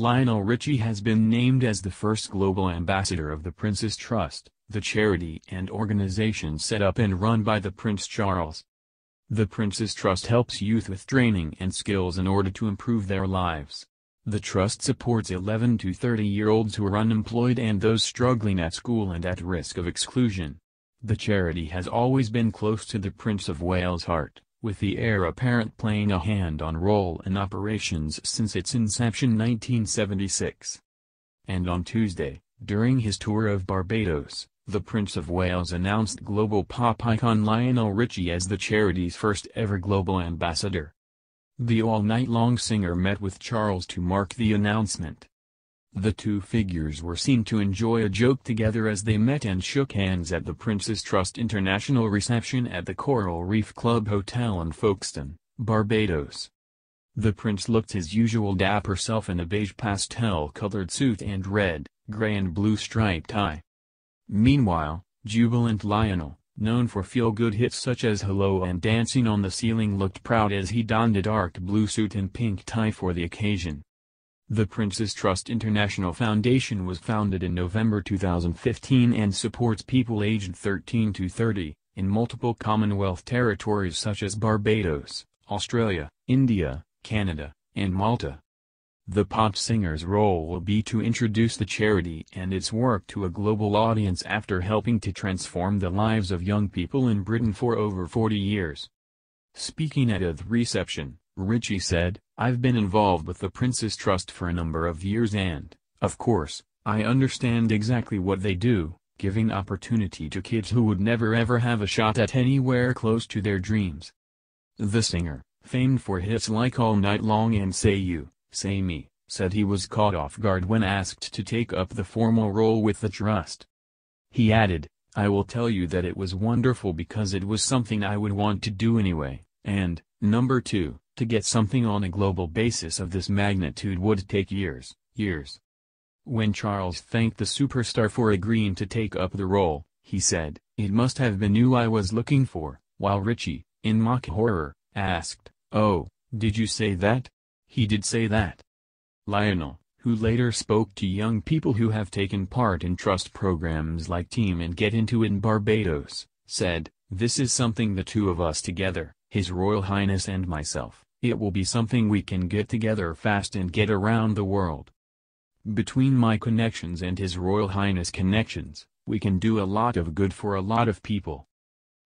Lionel Richie has been named as the first global ambassador of the Prince's Trust, the charity and organization set up and run by the Prince Charles. The Prince's Trust helps youth with training and skills in order to improve their lives. The trust supports 11 to 30-year-olds who are unemployed and those struggling at school and at risk of exclusion. The charity has always been close to the Prince of Wales' heart with the heir apparent playing a hand-on role in operations since its inception 1976. And on Tuesday, during his tour of Barbados, the Prince of Wales announced global pop icon Lionel Richie as the charity's first ever global ambassador. The all-night-long singer met with Charles to mark the announcement. The two figures were seen to enjoy a joke together as they met and shook hands at the Prince's Trust International reception at the Coral Reef Club Hotel in Folkestone, Barbados. The prince looked his usual dapper self in a beige pastel-colored suit and red, gray and blue striped tie. Meanwhile, jubilant Lionel, known for feel-good hits such as Hello and Dancing on the Ceiling looked proud as he donned a dark blue suit and pink tie for the occasion. The Prince's Trust International Foundation was founded in November 2015 and supports people aged 13 to 30, in multiple Commonwealth territories such as Barbados, Australia, India, Canada, and Malta. The pop singer's role will be to introduce the charity and its work to a global audience after helping to transform the lives of young people in Britain for over 40 years. Speaking at a reception, Richie said, I've been involved with the Prince's Trust for a number of years and, of course, I understand exactly what they do, giving opportunity to kids who would never ever have a shot at anywhere close to their dreams. The singer, famed for hits like All Night Long and Say You, Say Me, said he was caught off guard when asked to take up the formal role with the trust. He added, I will tell you that it was wonderful because it was something I would want to do anyway, and, number two, to get something on a global basis of this magnitude would take years, years. When Charles thanked the superstar for agreeing to take up the role, he said, it must have been you I was looking for, while Richie, in mock horror, asked, oh, did you say that? He did say that. Lionel, who later spoke to young people who have taken part in trust programs like Team and Get Into in Barbados, said, This is something the two of us together, His Royal Highness and myself, it will be something we can get together fast and get around the world. Between my connections and His Royal Highness connections, we can do a lot of good for a lot of people.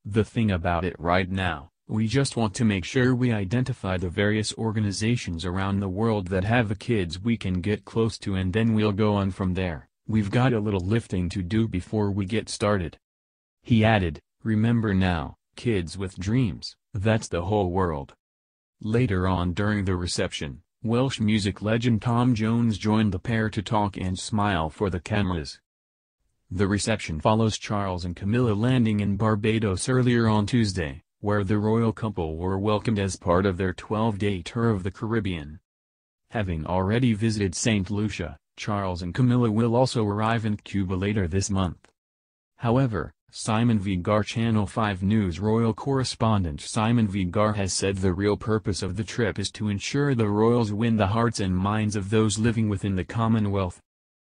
The thing about it right now, we just want to make sure we identify the various organizations around the world that have the kids we can get close to and then we'll go on from there, we've got a little lifting to do before we get started. He added, remember now, kids with dreams, that's the whole world. Later on during the reception, Welsh music legend Tom Jones joined the pair to talk and smile for the cameras. The reception follows Charles and Camilla landing in Barbados earlier on Tuesday, where the royal couple were welcomed as part of their 12-day tour of the Caribbean. Having already visited St. Lucia, Charles and Camilla will also arrive in Cuba later this month. However, Simon Vigar Channel 5 News royal correspondent Simon Vigar has said the real purpose of the trip is to ensure the royals win the hearts and minds of those living within the Commonwealth.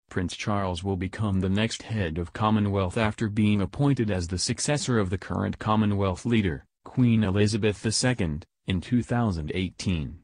Prince Charles will become the next head of Commonwealth after being appointed as the successor of the current Commonwealth leader, Queen Elizabeth II, in 2018.